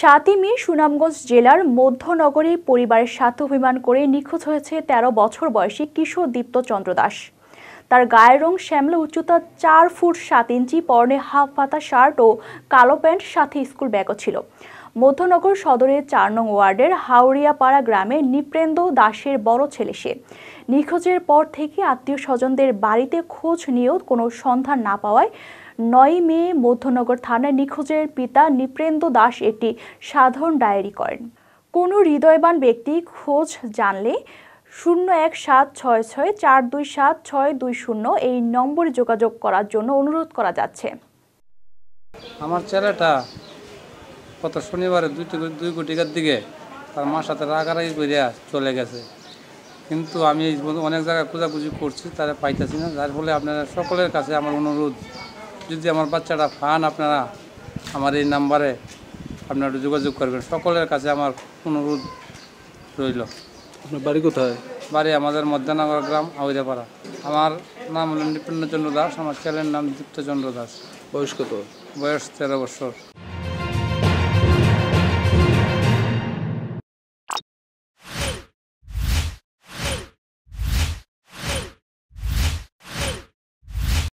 সাতই মে সুনামগঞ্জ জেলার মধ্যনগরে পরিবারের সাথে অভিমান করে নিখোঁজ হয়েছে ১৩ বছর বয়সী কিশোর দীপ্ত চন্দ্র দাস তার গায়ের রং শ্যামলা উচ্চতা চার ফুট সাত ইঞ্চি পরনে হাফ পাতা শার্ট ও কালো প্যান্ট সাথে স্কুল ব্যাগও ছিল মধ্যনগর সদরের চার নং ওয়ার্ডের হাওড়িয়াপাড়া গ্রামে নিপ্রেন্দ দাসের বড় ছেলে সে নিখোঁজের পর থেকে আত্মীয় স্বজনদের বাড়িতে খোঁজ নিয়েও কোনো সন্ধান না পাওয়ায় নয় মে মধ্যনগর থানায় নিখোঁজের পিতা নিপ্রেন্দ দাস একটি সাধারণ ডায়েরি করেন কোনো হৃদয়বান ব্যক্তি খোঁজ জানলে শূন্য এক সাত ছয় ছয় চার দুই সাত ছয় দুই শূন্য এই নম্বরে যোগাযোগ করার জন্য অনুরোধ করা যাচ্ছে আমার ছেলেটা গত শনিবারে দুই দুই কোটিকার দিকে তার মার সাথে রাগারাগি করে চলে গেছে কিন্তু আমি এই অনেক জায়গায় খোঁজাখুঁজি করছি তারা পাইতেছি না যার ফলে আপনারা সকলের কাছে আমার অনুরোধ যদি আমার বাচ্চাটা ফান আপনারা আমার এই নাম্বারে আপনারা যোগাযোগ করবেন সকলের কাছে আমার অনুরোধ রইল আপনার বাড়ি কোথায় বাড়ি আমাদের মধ্যানগর গ্রাম আউদাপাড়া আমার নাম হল নৃপেন্দ্রচন্দ্র দাস আমার ছেলের নাম দীপ্তচন্দ্র দাস বয়স কত বয়স তেরো বছর